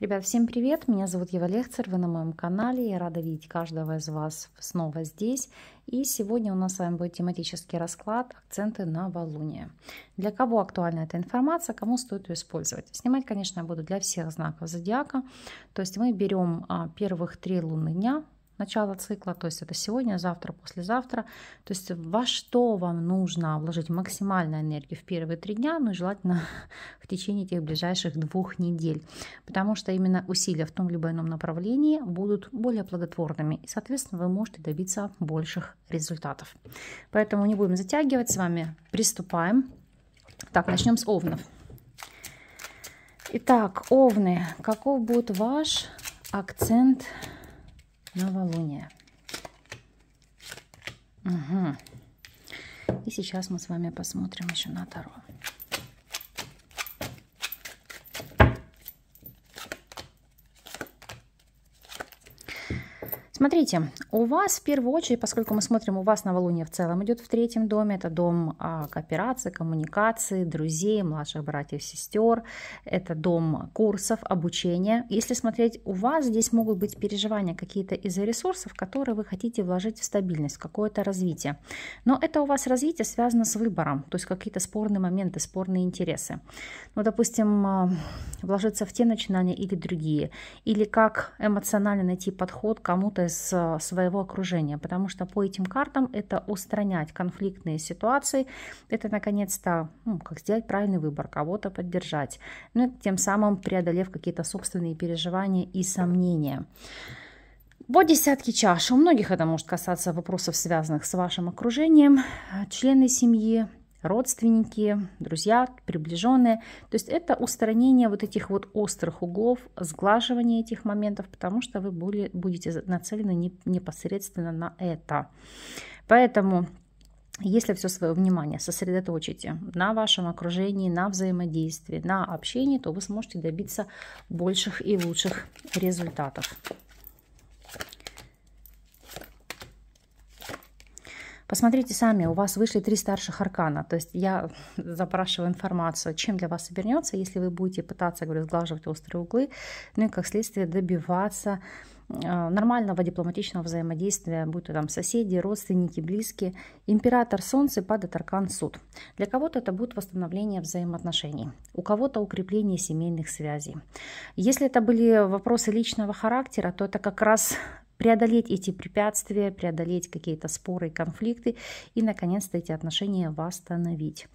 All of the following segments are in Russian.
Ребят, всем привет! Меня зовут Ева Лехцер, вы на моем канале. Я рада видеть каждого из вас снова здесь. И сегодня у нас с вами будет тематический расклад «Акценты на новолуния». Для кого актуальна эта информация, кому стоит ее использовать? Снимать, конечно, я буду для всех знаков зодиака. То есть мы берем а, первых три луны дня, начала цикла, то есть это сегодня, завтра, послезавтра. То есть во что вам нужно вложить максимальную энергию в первые три дня, ну и желательно в течение этих ближайших двух недель, потому что именно усилия в том либо ином направлении будут более плодотворными, и, соответственно, вы можете добиться больших результатов. Поэтому не будем затягивать, с вами приступаем. Так, начнем с овнов. Итак, овны, каков будет ваш акцент новолуние. Угу. И сейчас мы с вами посмотрим еще на Таро. Смотрите, у вас в первую очередь, поскольку мы смотрим, у вас новолуние в целом идет в третьем доме, это дом а, кооперации, коммуникации, друзей, младших братьев, сестер, это дом курсов, обучения. Если смотреть, у вас здесь могут быть переживания какие-то из-за ресурсов, которые вы хотите вложить в стабильность, в какое-то развитие. Но это у вас развитие связано с выбором, то есть какие-то спорные моменты, спорные интересы. Ну, допустим, а, вложиться в те начинания или другие, или как эмоционально найти подход кому-то из из своего окружения, потому что по этим картам это устранять конфликтные ситуации, это наконец-то ну, как сделать правильный выбор, кого-то поддержать, ну, тем самым преодолев какие-то собственные переживания и сомнения. По десятке чаш. У многих это может касаться вопросов, связанных с вашим окружением, члены семьи, родственники, друзья, приближенные. То есть это устранение вот этих вот острых углов, сглаживание этих моментов, потому что вы будете нацелены непосредственно на это. Поэтому если все свое внимание сосредоточите на вашем окружении, на взаимодействии, на общении, то вы сможете добиться больших и лучших результатов. Посмотрите сами, у вас вышли три старших аркана, то есть я запрашиваю информацию, чем для вас обернется, если вы будете пытаться, говорю, сглаживать острые углы, ну и как следствие добиваться э, нормального дипломатичного взаимодействия, будь то там соседи, родственники, близкие. Император Солнца падает аркан Суд. Для кого-то это будет восстановление взаимоотношений, у кого-то укрепление семейных связей. Если это были вопросы личного характера, то это как раз преодолеть эти препятствия, преодолеть какие-то споры и конфликты и, наконец-то, эти отношения восстановить.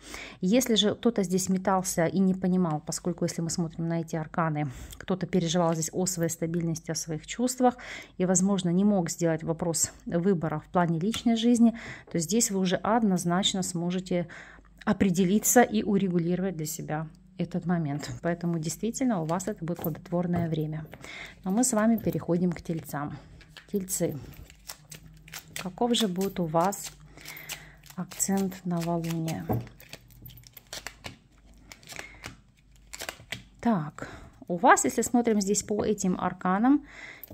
Если же кто-то здесь метался и не понимал, поскольку, если мы смотрим на эти арканы, кто-то переживал здесь о своей стабильности, о своих чувствах и, возможно, не мог сделать вопрос выбора в плане личной жизни, то здесь вы уже однозначно сможете определиться и урегулировать для себя этот момент. Поэтому действительно у вас это будет плодотворное время. Но а мы с вами переходим к тельцам тельцы. Каков же будет у вас акцент новолуния? Так, у вас, если смотрим здесь по этим арканам,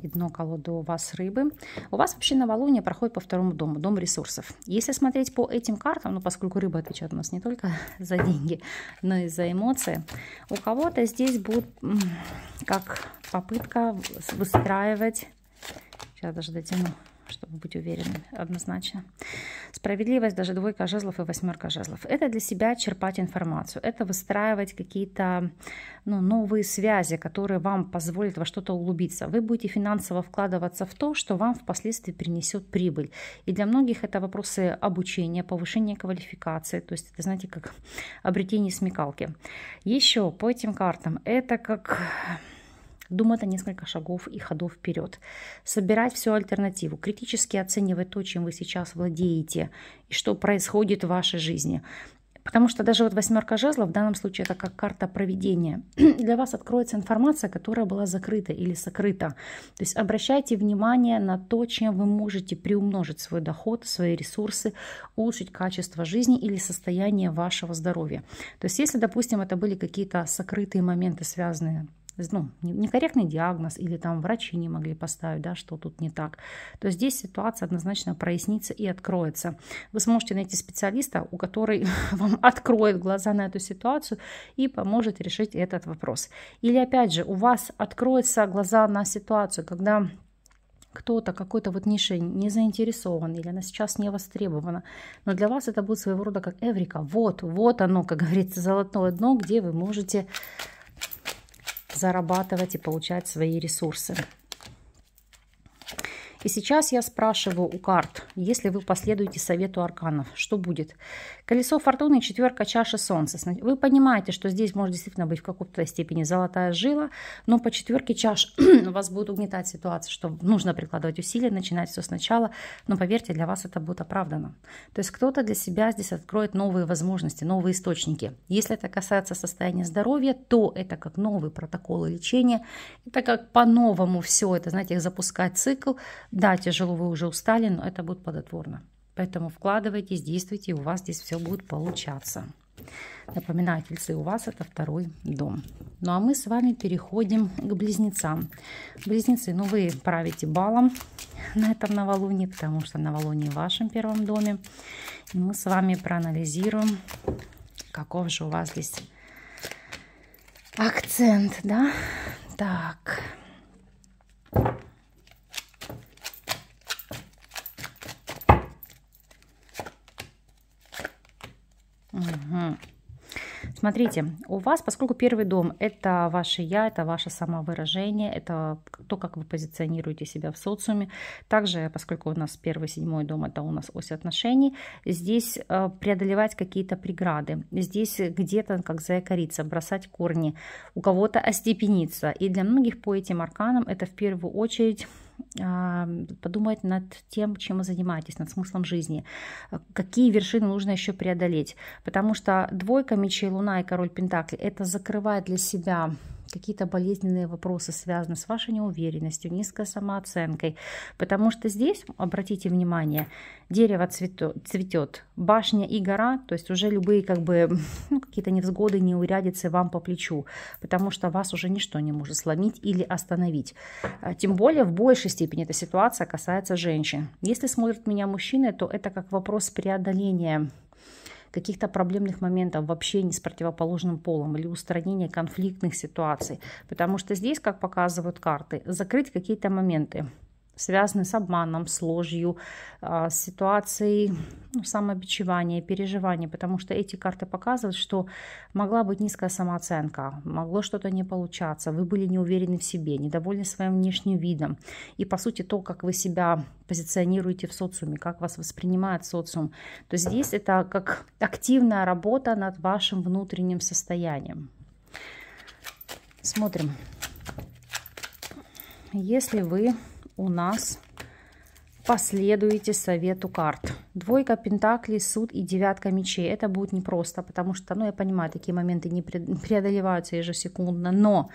и дно колоды у вас рыбы, у вас вообще новолуние проходит по второму дому, дом ресурсов. Если смотреть по этим картам, ну поскольку рыба отвечает у нас не только за деньги, но и за эмоции, у кого-то здесь будет как попытка выстраивать я даже дотяну, чтобы быть уверенным однозначно. Справедливость, даже двойка жезлов и восьмерка жезлов. Это для себя черпать информацию. Это выстраивать какие-то ну, новые связи, которые вам позволят во что-то углубиться. Вы будете финансово вкладываться в то, что вам впоследствии принесет прибыль. И для многих это вопросы обучения, повышения квалификации. То есть это, знаете, как обретение смекалки. Еще по этим картам это как Думать несколько шагов и ходов вперед. Собирать всю альтернативу. Критически оценивать то, чем вы сейчас владеете и что происходит в вашей жизни. Потому что даже вот восьмерка жезлов, в данном случае это как карта проведения. Для вас откроется информация, которая была закрыта или сокрыта. То есть обращайте внимание на то, чем вы можете приумножить свой доход, свои ресурсы, улучшить качество жизни или состояние вашего здоровья. То есть если, допустим, это были какие-то сокрытые моменты, связанные ну, некорректный диагноз или там врачи не могли поставить, да, что тут не так, то здесь ситуация однозначно прояснится и откроется. Вы сможете найти специалиста, у который вам откроет глаза на эту ситуацию и поможет решить этот вопрос. Или опять же, у вас откроются глаза на ситуацию, когда кто-то, какой-то вот нише не заинтересован или она сейчас не востребована. Но для вас это будет своего рода как эврика. Вот, вот оно, как говорится, золотое дно, где вы можете зарабатывать и получать свои ресурсы. И сейчас я спрашиваю у карт, если вы последуете совету арканов, что будет? Колесо фортуны четверка чаша солнца. Вы понимаете, что здесь может действительно быть в какой-то степени золотая жила, но по четверке чаш вас будет угнетать ситуация, что нужно прикладывать усилия, начинать все сначала, но поверьте, для вас это будет оправдано. То есть кто-то для себя здесь откроет новые возможности, новые источники. Если это касается состояния здоровья, то это как новые протоколы лечения, это как по-новому все это, знаете, запускать цикл. Да, тяжело, вы уже устали, но это будет плодотворно. Поэтому вкладывайтесь, действуйте, и у вас здесь все будет получаться. Напоминаю, тельцы у вас это второй дом. Ну а мы с вами переходим к близнецам. Близнецы, ну вы правите балом на этом новолунии, потому что новолуние в вашем первом доме. И мы с вами проанализируем, каков же у вас здесь акцент, да? Так. Угу. Смотрите, у вас, поскольку первый дом – это ваше «я», это ваше самовыражение, это то, как вы позиционируете себя в социуме. Также, поскольку у нас первый, седьмой дом – это у нас ось отношений, здесь э, преодолевать какие-то преграды. Здесь где-то, как заякориться, бросать корни, у кого-то остепениться. И для многих по этим арканам это в первую очередь – а, подумать над тем, чем вы занимаетесь, над смыслом жизни, какие вершины нужно еще преодолеть. Потому что двойка мечей, луна и король Пентакли это закрывает для себя какие-то болезненные вопросы связаны с вашей неуверенностью, низкой самооценкой. Потому что здесь, обратите внимание, дерево цветет, цветет, башня и гора, то есть уже любые как бы ну, какие-то невзгоды, неурядицы вам по плечу, потому что вас уже ничто не может сломить или остановить. А, тем более в большей степени эта ситуация касается женщин. Если смотрят меня мужчины, то это как вопрос преодоления каких-то проблемных моментов в общении с противоположным полом или устранения конфликтных ситуаций. Потому что здесь, как показывают карты, закрыть какие-то моменты связаны с обманом, с ложью, а, с ситуацией ну, самобичевания, переживания, потому что эти карты показывают, что могла быть низкая самооценка, могло что-то не получаться, вы были не уверены в себе, недовольны своим внешним видом. И, по сути, то, как вы себя позиционируете в социуме, как вас воспринимает социум, то здесь это как активная работа над вашим внутренним состоянием. Смотрим. Если вы у нас последуете совету карт. Двойка пентаклей, суд и девятка мечей. Это будет непросто, потому что, ну, я понимаю, такие моменты не преодолеваются ежесекундно, но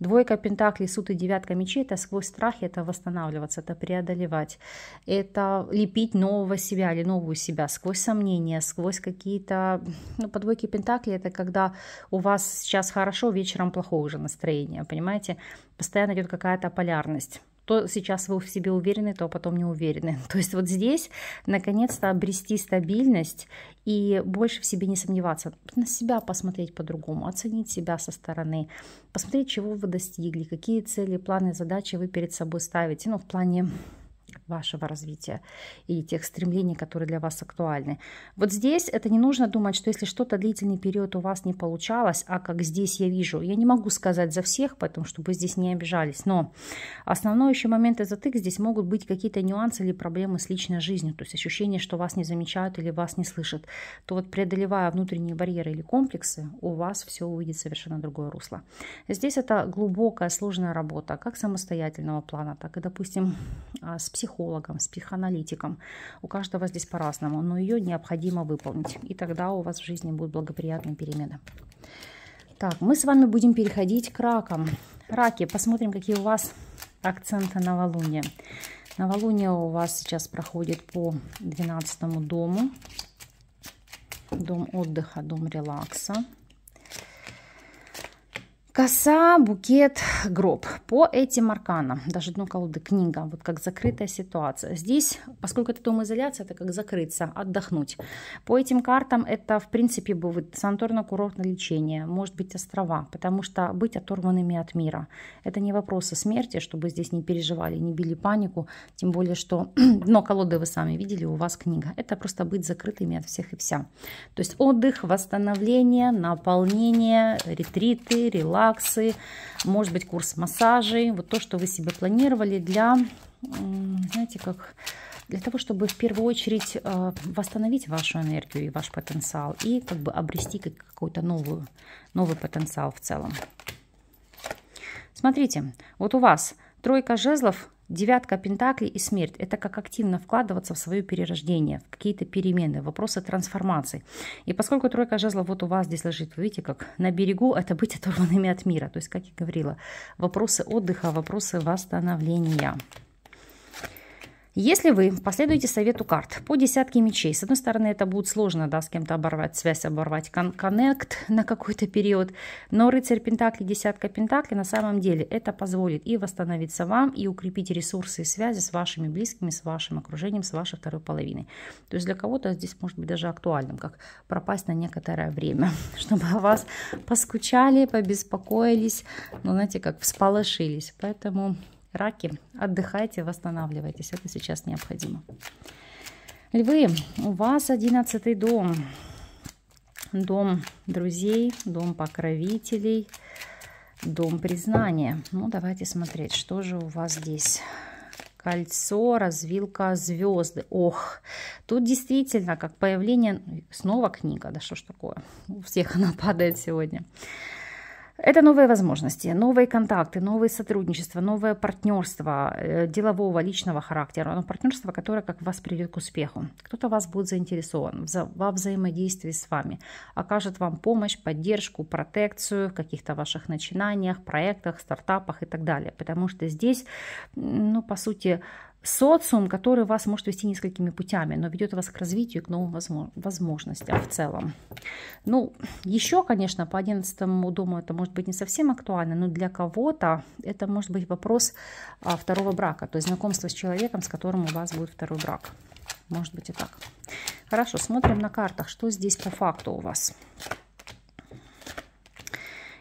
двойка пентаклей, суд и девятка мечей – это сквозь страхи, это восстанавливаться, это преодолевать, это лепить нового себя или новую себя сквозь сомнения, сквозь какие-то… Ну, по двойке пентаклей – это когда у вас сейчас хорошо, вечером плохое уже настроение, понимаете? Постоянно идет какая-то полярность то сейчас вы в себе уверены, то потом не уверены. То есть вот здесь, наконец-то, обрести стабильность и больше в себе не сомневаться, на себя посмотреть по-другому, оценить себя со стороны, посмотреть, чего вы достигли, какие цели, планы, задачи вы перед собой ставите, ну, в плане вашего развития и тех стремлений, которые для вас актуальны. Вот здесь это не нужно думать, что если что-то длительный период у вас не получалось, а как здесь я вижу, я не могу сказать за всех, поэтому чтобы здесь не обижались, но основной еще момент и затык здесь могут быть какие-то нюансы или проблемы с личной жизнью, то есть ощущение, что вас не замечают или вас не слышат, то вот преодолевая внутренние барьеры или комплексы, у вас все увидит совершенно другое русло. Здесь это глубокая, сложная работа, как самостоятельного плана, так и, допустим, а, с психологом, психологом, с психоаналитиком. У каждого здесь по-разному, но ее необходимо выполнить. И тогда у вас в жизни будут благоприятные перемены. Так, мы с вами будем переходить к ракам. Раки, посмотрим, какие у вас акценты новолуния. Новолуние у вас сейчас проходит по 12 дому. Дом отдыха, дом релакса. Коса, букет, гроб. По этим арканам, даже дно колоды, книга, вот как закрытая ситуация. Здесь, поскольку это дом изоляция, это как закрыться, отдохнуть. По этим картам это, в принципе, будет санаторно-курортное лечение, может быть, острова, потому что быть оторванными от мира. Это не вопрос о смерти, чтобы здесь не переживали, не били панику, тем более, что дно колоды вы сами видели, у вас книга. Это просто быть закрытыми от всех и вся. То есть отдых, восстановление, наполнение, ретриты, релакс релаксы, может быть, курс массажей. Вот то, что вы себе планировали для, знаете, как для того, чтобы в первую очередь э, восстановить вашу энергию и ваш потенциал и как бы обрести какой-то новую, новый потенциал в целом. Смотрите, вот у вас тройка жезлов Девятка Пентаклей и смерть – это как активно вкладываться в свое перерождение, в какие-то перемены, вопросы трансформации. И поскольку тройка жезлов вот у вас здесь лежит, вы видите, как на берегу – это быть оторванными от мира. То есть, как я говорила, вопросы отдыха, вопросы восстановления. Если вы последуете совету карт по десятке мечей, с одной стороны, это будет сложно, да, с кем-то оборвать связь, оборвать кон коннект на какой-то период, но рыцарь Пентакли, десятка Пентакли, на самом деле это позволит и восстановиться вам, и укрепить ресурсы и связи с вашими близкими, с вашим окружением, с вашей второй половиной. То есть для кого-то здесь может быть даже актуальным, как пропасть на некоторое время, чтобы о вас поскучали, побеспокоились, ну, знаете, как всполошились. Поэтому раки, отдыхайте, восстанавливайтесь. Это сейчас необходимо. Львы, у вас одиннадцатый дом. Дом друзей, дом покровителей, дом признания. Ну, давайте смотреть, что же у вас здесь кольцо, развилка, звезды. Ох, тут действительно как появление... Снова книга, да что ж такое? У всех она падает сегодня. Это новые возможности, новые контакты, новые сотрудничества, новое партнерство э, делового, личного характера, но партнерство, которое как вас приведет к успеху. Кто-то вас будет заинтересован во взаимодействии с вами, окажет вам помощь, поддержку, протекцию в каких-то ваших начинаниях, проектах, стартапах и так далее. Потому что здесь, ну, по сути, социум, который вас может вести несколькими путями, но ведет вас к развитию, к новым возможностям в целом. Ну, еще, конечно, по 11 дому это может быть не совсем актуально, но для кого-то это может быть вопрос а, второго брака, то есть знакомство с человеком, с которым у вас будет второй брак. Может быть и так. Хорошо, смотрим на картах, что здесь по факту у вас.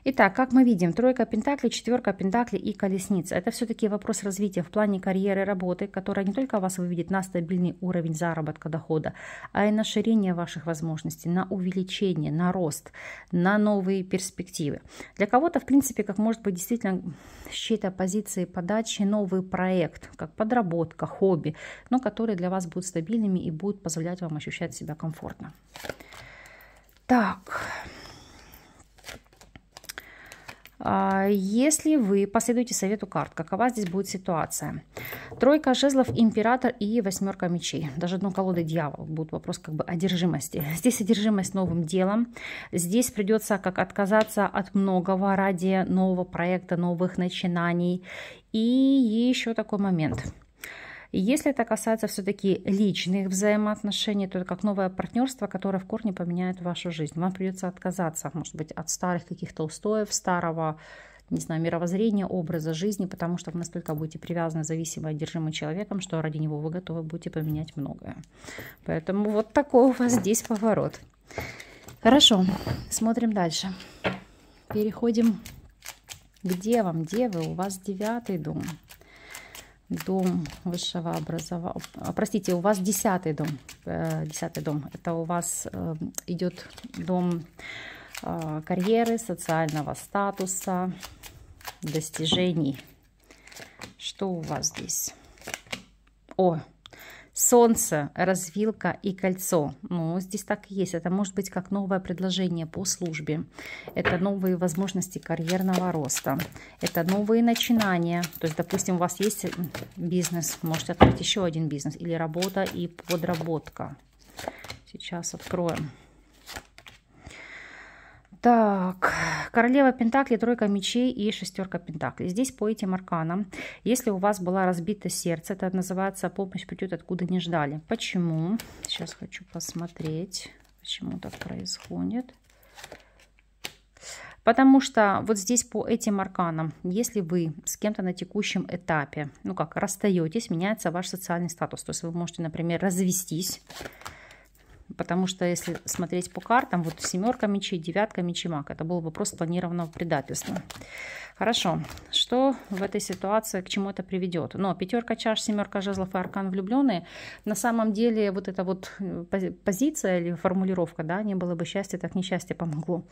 Итак, как мы видим, тройка пентаклей, четверка пентаклей и колесница. Это все-таки вопрос развития в плане карьеры, работы, которая не только вас выведет на стабильный уровень заработка, дохода, а и на ширение ваших возможностей, на увеличение, на рост, на новые перспективы. Для кого-то, в принципе, как может быть действительно с чьей-то позиции подачи новый проект, как подработка, хобби, но которые для вас будут стабильными и будут позволять вам ощущать себя комфортно. Так, а, если вы последуете совету карт, какова здесь будет ситуация? Тройка жезлов, император и восьмерка мечей. Даже одну колоды дьявол. Будет вопрос как бы одержимости. Здесь одержимость новым делом. Здесь придется как отказаться от многого ради нового проекта, новых начинаний. И еще такой момент – если это касается все-таки личных взаимоотношений, то это как новое партнерство, которое в корне поменяет вашу жизнь. Вам придется отказаться, может быть, от старых каких-то устоев, старого не знаю, мировоззрения, образа жизни, потому что вы настолько будете привязаны, зависимы, одержимы человеком, что ради него вы готовы будете поменять многое. Поэтому вот такой у вас здесь поворот. Хорошо, смотрим дальше. Переходим к девам. Девы, у вас девятый дом дом высшего образования. А, простите, у вас десятый дом. Э, десятый дом. Это у вас э, идет дом э, карьеры, социального статуса, достижений. Что у вас здесь? О, Солнце, развилка и кольцо. Ну, здесь так и есть. Это может быть как новое предложение по службе. Это новые возможности карьерного роста. Это новые начинания. То есть, допустим, у вас есть бизнес, можете открыть еще один бизнес. Или работа и подработка. Сейчас откроем. Так, королева пентаклей, тройка мечей и шестерка пентаклей. Здесь по этим арканам, если у вас была разбито сердце, это называется помощь придет откуда не ждали. Почему? Сейчас хочу посмотреть, почему так происходит. Потому что вот здесь по этим арканам, если вы с кем-то на текущем этапе, ну как, расстаетесь, меняется ваш социальный статус. То есть вы можете, например, развестись, Потому что если смотреть по картам, вот семерка мечей, девятка мечей маг, это был вопрос просто планированного предательства. Хорошо, что в этой ситуации, к чему это приведет? Но пятерка чаш, семерка жезлов и аркан влюбленные, на самом деле вот эта вот э, позиция или формулировка, да, не было бы счастья, так несчастье помогло.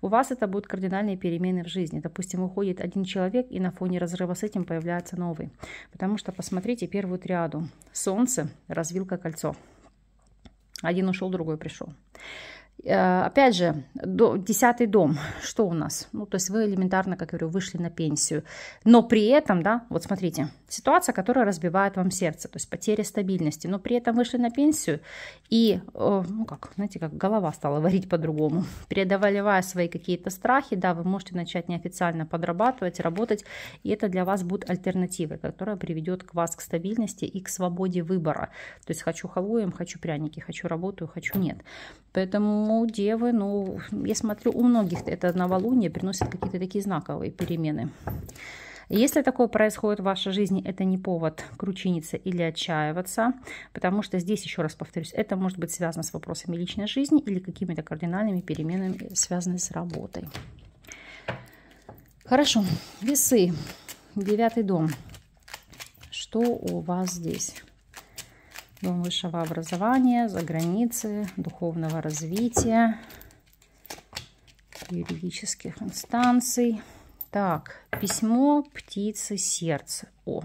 У вас это будут кардинальные перемены в жизни. Допустим, уходит один человек, и на фоне разрыва с этим появляется новый. Потому что посмотрите первую триаду. Солнце, развилка, кольцо. Один ушел, другой пришел. Э, опять же, десятый дом, что у нас? Ну, то есть вы элементарно, как я говорю, вышли на пенсию. Но при этом, да, вот смотрите, ситуация, которая разбивает вам сердце, то есть потеря стабильности, но при этом вышли на пенсию и, э, ну как, знаете, как голова стала варить по-другому. Преодолевая свои какие-то страхи, да, вы можете начать неофициально подрабатывать, работать, и это для вас будет альтернатива, которая приведет к вас к стабильности и к свободе выбора. То есть хочу халуем, хочу пряники, хочу работаю, хочу нет. Поэтому поэтому «Ну, девы, ну, я смотрю, у многих это новолуние приносит какие-то такие знаковые перемены. Если такое происходит в вашей жизни, это не повод кручиниться или отчаиваться, потому что здесь, еще раз повторюсь, это может быть связано с вопросами личной жизни или какими-то кардинальными переменами, связанными с работой. Хорошо, весы, девятый дом. Что у вас здесь? Дом высшего образования, за границы, духовного развития, юридических инстанций. Так, письмо птицы сердца. О,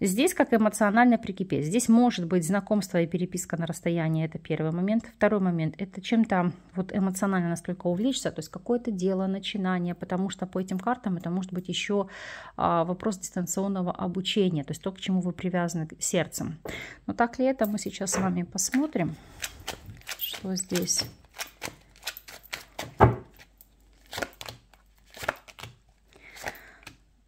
Здесь как эмоционально прикипеть. Здесь может быть знакомство и переписка на расстоянии, это первый момент. Второй момент, это чем-то вот эмоционально настолько увлечься, то есть какое-то дело, начинание, потому что по этим картам это может быть еще а, вопрос дистанционного обучения, то есть то, к чему вы привязаны сердцем. Но так ли это, мы сейчас с вами посмотрим, что здесь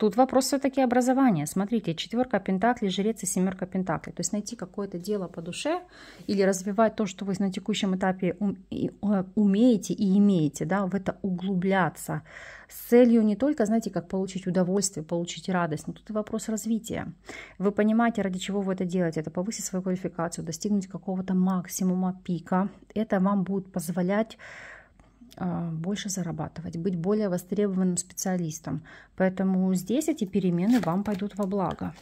Тут вопрос все-таки образования. Смотрите, четверка пентаклей, жрец и семерка пентаклей. То есть найти какое-то дело по душе или развивать то, что вы на текущем этапе э, умеете и имеете, да, в это углубляться с целью не только, знаете, как получить удовольствие, получить радость, но тут и вопрос развития. Вы понимаете, ради чего вы это делаете. Это повысить свою квалификацию, достигнуть какого-то максимума пика. Это вам будет позволять а, больше зарабатывать, быть более востребованным специалистом. Поэтому здесь эти перемены вам пойдут во благо.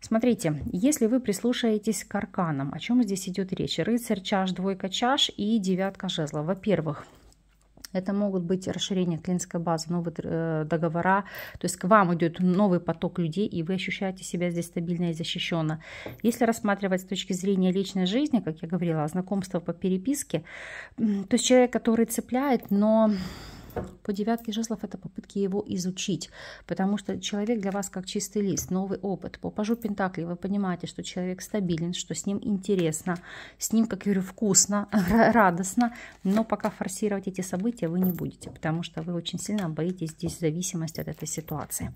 Смотрите, если вы прислушаетесь к арканам, о чем здесь идет речь? Рыцарь, чаш, двойка чаш и девятка жезла. Во-первых, это могут быть расширение клиентской базы, новые э, договора. То есть к вам идет новый поток людей, и вы ощущаете себя здесь стабильно и защищенно. Если рассматривать с точки зрения личной жизни, как я говорила, знакомство по переписке, то есть человек, который цепляет, но по девятке жезлов это попытки его изучить, потому что человек для вас как чистый лист, новый опыт. По пажу Пентакли вы понимаете, что человек стабилен, что с ним интересно, с ним, как я говорю, вкусно, радостно, но пока форсировать эти события вы не будете, потому что вы очень сильно боитесь здесь зависимости от этой ситуации.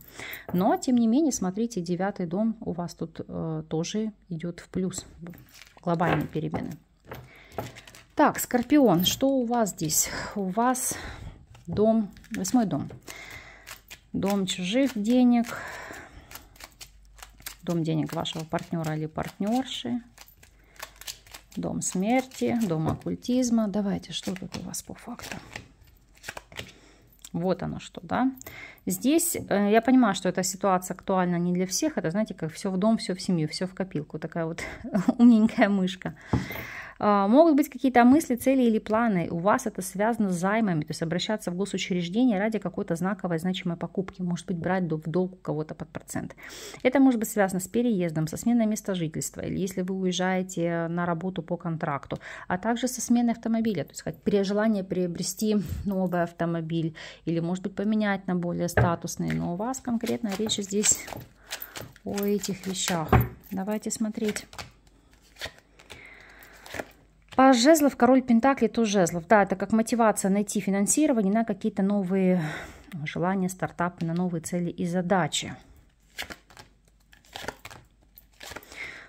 Но, тем не менее, смотрите, девятый дом у вас тут э, тоже идет в плюс, глобальные перемены. Так, Скорпион, что у вас здесь? У вас дом, восьмой дом. Дом чужих денег, дом денег вашего партнера или партнерши, дом смерти, дом оккультизма. Давайте, что тут у вас по факту? Вот оно что, да. Здесь э, я понимаю, что эта ситуация актуальна не для всех. Это, знаете, как все в дом, все в семью, все в копилку. Такая вот умненькая мышка. А, могут быть какие-то мысли, цели или планы. У вас это связано с займами, то есть обращаться в госучреждение ради какой-то знаковой значимой покупки. Может быть, брать в долг у кого-то под процент. Это может быть связано с переездом, со сменой места жительства, или если вы уезжаете на работу по контракту, а также со сменой автомобиля, то есть как желание приобрести новый автомобиль или, может быть, поменять на более статусный. Но у вас конкретно речь здесь о этих вещах. Давайте смотреть. По а жезлов, король пентаклей, то жезлов. Да, это как мотивация найти финансирование на какие-то новые желания, стартапы, на новые цели и задачи.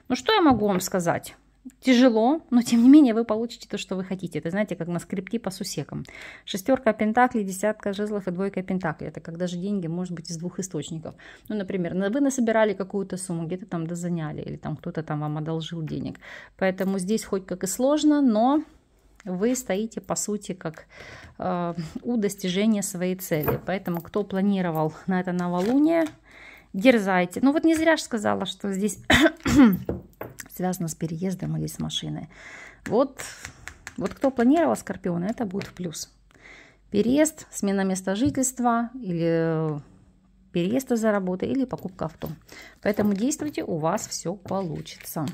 Ну что я могу вам сказать? тяжело, но тем не менее вы получите то, что вы хотите. Это знаете, как на скрипте по сусекам. Шестерка пентаклей, десятка жезлов и двойка пентаклей. Это когда же деньги, может быть, из двух источников. Ну, например, вы насобирали какую-то сумму, где-то там дозаняли, или там кто-то там вам одолжил денег. Поэтому здесь хоть как и сложно, но вы стоите, по сути, как э, у достижения своей цели. Поэтому кто планировал на это новолуние, дерзайте. Ну вот не зря же сказала, что здесь связано с переездом или с машиной. Вот, вот кто планировал Скорпиона, это будет в плюс. Переезд, смена места жительства или э, переезд из-за работы или покупка авто. Поэтому действуйте, у вас все получится.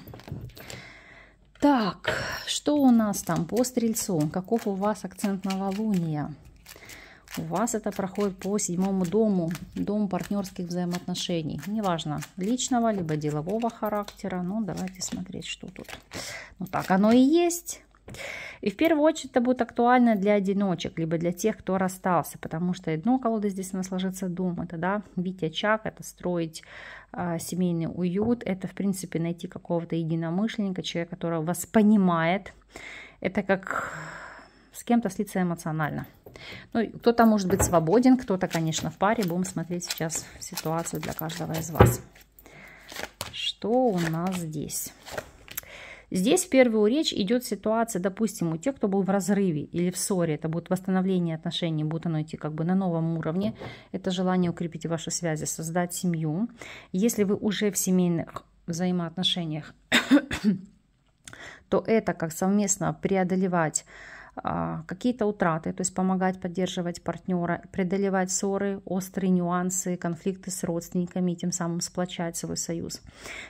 Так, что у нас там по стрельцу? Каков у вас акцент новолуния? У вас это проходит по седьмому дому, дому партнерских взаимоотношений. Неважно, личного, либо делового характера. Ну, давайте смотреть, что тут. Ну, так оно и есть. И в первую очередь это будет актуально для одиночек, либо для тех, кто расстался, потому что дно колоды здесь у нас ложится дом, это, да, бить очаг, это строить э, семейный уют, это, в принципе, найти какого-то единомышленника, человека, который вас понимает, это как с кем-то слиться эмоционально. Ну, кто-то может быть свободен, кто-то, конечно, в паре. Будем смотреть сейчас ситуацию для каждого из вас. Что у нас здесь? Здесь в первую речь идет ситуация, допустим, у тех, кто был в разрыве или в ссоре. Это будет восстановление отношений, будет оно идти как бы на новом уровне. Это желание укрепить ваши связи, создать семью. Если вы уже в семейных взаимоотношениях, то это как совместно преодолевать а, какие-то утраты, то есть помогать поддерживать партнера, преодолевать ссоры, острые нюансы, конфликты с родственниками и тем самым сплочать свой союз.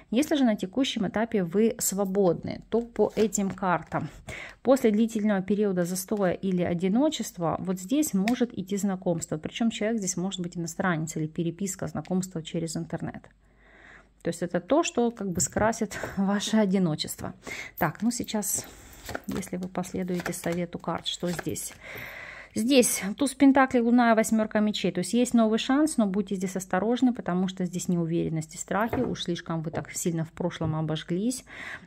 Если же на текущем этапе вы свободны, то по этим картам после длительного периода застоя или одиночества вот здесь может идти знакомство, причем человек здесь может быть иностранец или переписка знакомства через интернет. То есть это то, что как бы скрасит ваше одиночество. Так, ну сейчас если вы последуете совету карт, что здесь. Здесь туз пентаклей, луна и восьмерка мечей. То есть есть новый шанс, но будьте здесь осторожны, потому что здесь неуверенность и страхи. Уж слишком вы так сильно в прошлом обожглись.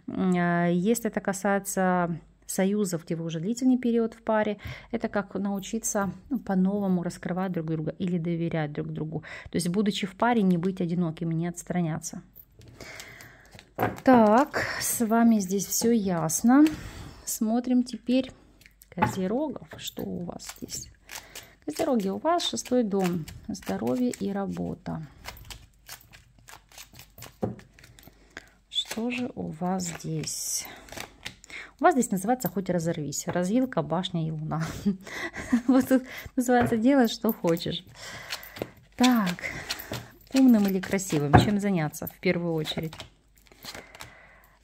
Э, если это касается союзов, где вы уже длительный период в паре, это как научиться ну, по-новому раскрывать друг друга или доверять друг другу. То есть, будучи в паре, не быть одиноким, не отстраняться. Так, с вами здесь все ясно смотрим теперь козерогов. Что у вас здесь? Козероги, у вас шестой дом. Здоровье и работа. Что же у вас здесь? У вас здесь называется «Хоть разорвись». Развилка, башня и луна. Вот тут называется «Делай, что хочешь». Так, умным или красивым? Чем заняться в первую очередь?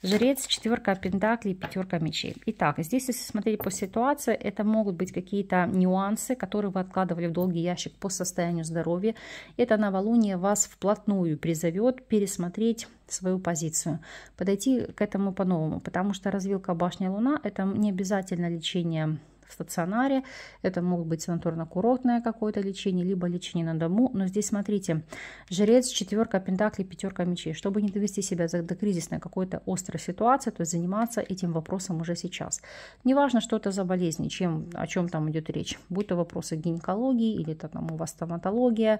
Жрец, четверка пентаклей, пятерка мечей. Итак, здесь, если смотреть по ситуации, это могут быть какие-то нюансы, которые вы откладывали в долгий ящик по состоянию здоровья. Это новолуние вас вплотную призовет пересмотреть свою позицию, подойти к этому по-новому, потому что развилка башни – это не обязательно лечение стационаре, это могут быть санаторно-курортное какое-то лечение, либо лечение на дому. Но здесь смотрите, жрец, четверка пентаклей, пятерка мечей. Чтобы не довести себя до кризисной какой-то острой ситуации, то есть заниматься этим вопросом уже сейчас. Неважно, что это за болезнь, чем, о чем там идет речь. Будь то вопросы гинекологии или это, там, у вас стоматология,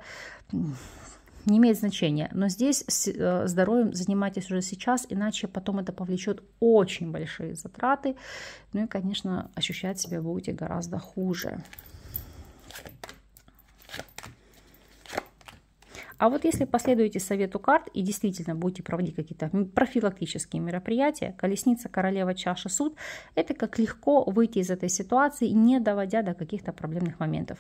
не имеет значения. Но здесь э, здоровьем занимайтесь уже сейчас, иначе потом это повлечет очень большие затраты. Ну и, конечно, ощущать себя будете гораздо хуже. А вот если последуете совету карт и действительно будете проводить какие-то профилактические мероприятия, колесница, королева, чаша, суд, это как легко выйти из этой ситуации, не доводя до каких-то проблемных моментов.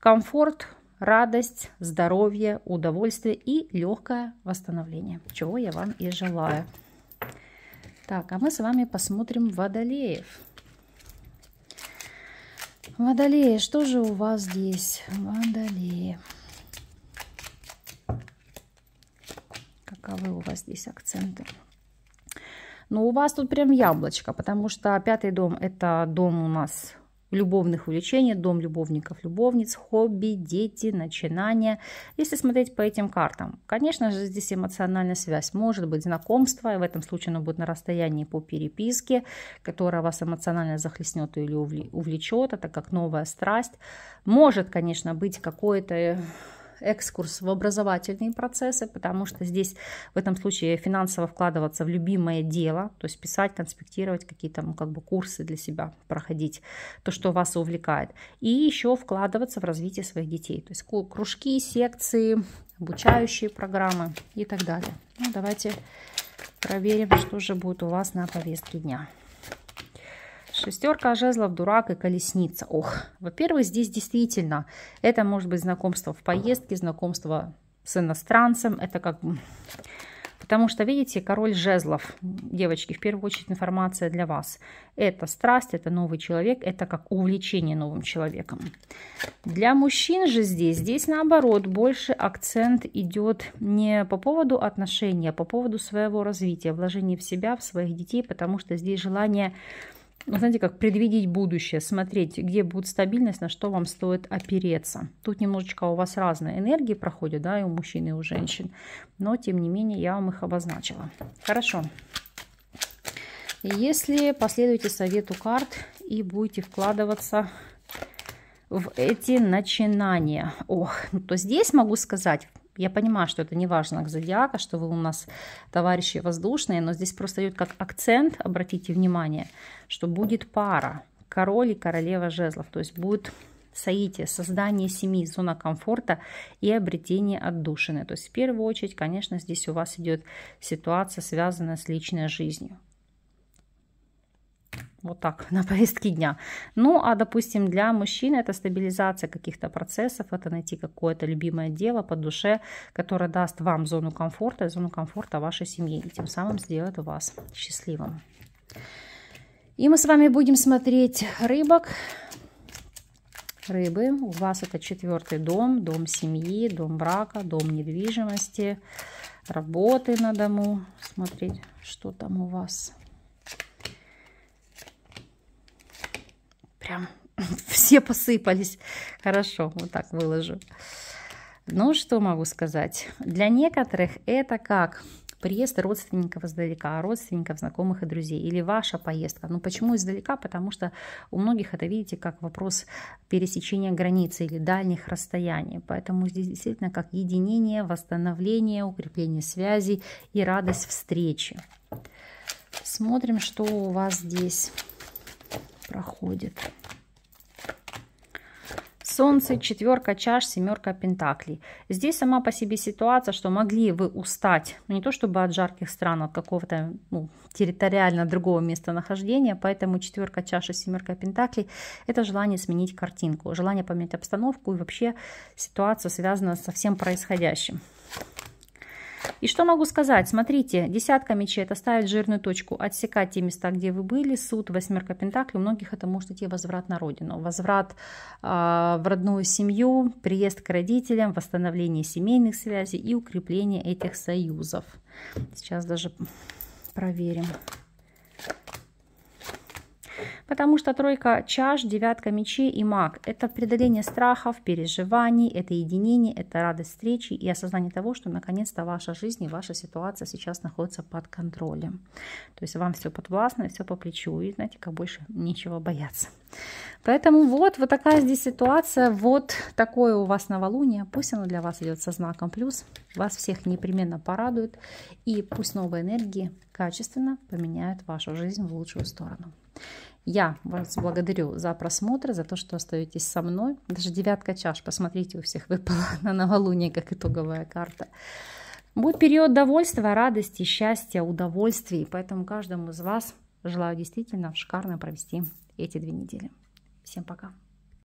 Комфорт, радость, здоровье, удовольствие и легкое восстановление, чего я вам и желаю. Так, а мы с вами посмотрим водолеев. Водолеи, что же у вас здесь? Водолеи. Каковы у вас здесь акценты? Ну, у вас тут прям яблочко, потому что пятый дом – это дом у нас любовных увлечений, дом любовников, любовниц, хобби, дети, начинания. Если смотреть по этим картам, конечно же, здесь эмоциональная связь. Может быть знакомство, и в этом случае оно будет на расстоянии по переписке, которая вас эмоционально захлестнет или увлечет, это как новая страсть. Может, конечно, быть какое-то экскурс в образовательные процессы, потому что здесь в этом случае финансово вкладываться в любимое дело, то есть писать, конспектировать какие-то ну, как бы курсы для себя проходить, то, что вас увлекает. И еще вкладываться в развитие своих детей, то есть кружки, секции, обучающие программы и так далее. Ну, давайте проверим, что же будет у вас на повестке дня. Шестерка жезлов, дурак и колесница. Ох, во-первых, здесь действительно это может быть знакомство в поездке, знакомство с иностранцем. Это как Потому что, видите, король жезлов, девочки, в первую очередь информация для вас. Это страсть, это новый человек, это как увлечение новым человеком. Для мужчин же здесь, здесь наоборот, больше акцент идет не по поводу отношений, а по поводу своего развития, вложения в себя, в своих детей, потому что здесь желание знаете, как предвидеть будущее, смотреть, где будет стабильность, на что вам стоит опереться. Тут немножечко у вас разные энергии проходят, да, и у мужчин, и у женщин. Но, тем не менее, я вам их обозначила. Хорошо. Если последуете совету карт и будете вкладываться в эти начинания. Ох, ну то здесь могу сказать, я понимаю, что это не важно к зодиака, что вы у нас товарищи воздушные, но здесь просто идет как акцент, обратите внимание, что будет пара, король и королева жезлов, то есть будет соитие, создание семьи, зона комфорта и обретение отдушины. То есть в первую очередь, конечно, здесь у вас идет ситуация, связанная с личной жизнью вот так, на повестке дня. Ну, а, допустим, для мужчины это стабилизация каких-то процессов, это найти какое-то любимое дело по душе, которое даст вам зону комфорта зону комфорта вашей семьи, и тем самым сделает вас счастливым. И мы с вами будем смотреть рыбок. Рыбы, у вас это четвертый дом, дом семьи, дом брака, дом недвижимости, работы на дому. Смотреть, что там у вас. прям все посыпались. Хорошо, вот так выложу. Ну, что могу сказать? Для некоторых это как приезд родственников издалека, родственников, знакомых и друзей, или ваша поездка. Ну почему издалека? Потому что у многих это, видите, как вопрос пересечения границы или дальних расстояний. Поэтому здесь действительно как единение, восстановление, укрепление связи и радость встречи. Смотрим, что у вас здесь проходит. Солнце, четверка чаш, семерка пентаклей. Здесь сама по себе ситуация, что могли вы устать, ну, не то чтобы от жарких стран, от какого-то ну, территориально другого местонахождения, поэтому четверка чаш и семерка пентаклей – это желание сменить картинку, желание поменять обстановку и вообще ситуация связана со всем происходящим. И что могу сказать? Смотрите, десятка мечей – это ставить жирную точку, отсекать те места, где вы были, суд, восьмерка пентаклей. У многих это может идти возврат на родину, возврат э, в родную семью, приезд к родителям, восстановление семейных связей и укрепление этих союзов. Сейчас даже проверим. Потому что тройка чаш, девятка мечей и маг – это преодоление страхов, переживаний, это единение, это радость встречи и осознание того, что наконец-то ваша жизнь и ваша ситуация сейчас находится под контролем. То есть вам все подвластно, все по плечу, и знаете, как больше нечего бояться. Поэтому вот, вот такая здесь ситуация, вот такое у вас новолуние. Пусть оно для вас идет со знаком плюс, вас всех непременно порадует, и пусть новые энергии качественно поменяют вашу жизнь в лучшую сторону. Я вас благодарю за просмотр, за то, что остаетесь со мной. Даже девятка чаш, посмотрите, у всех выпала на новолуние, как итоговая карта. Будет период довольства, радости, счастья, удовольствий. Поэтому каждому из вас желаю действительно шикарно провести эти две недели. Всем пока.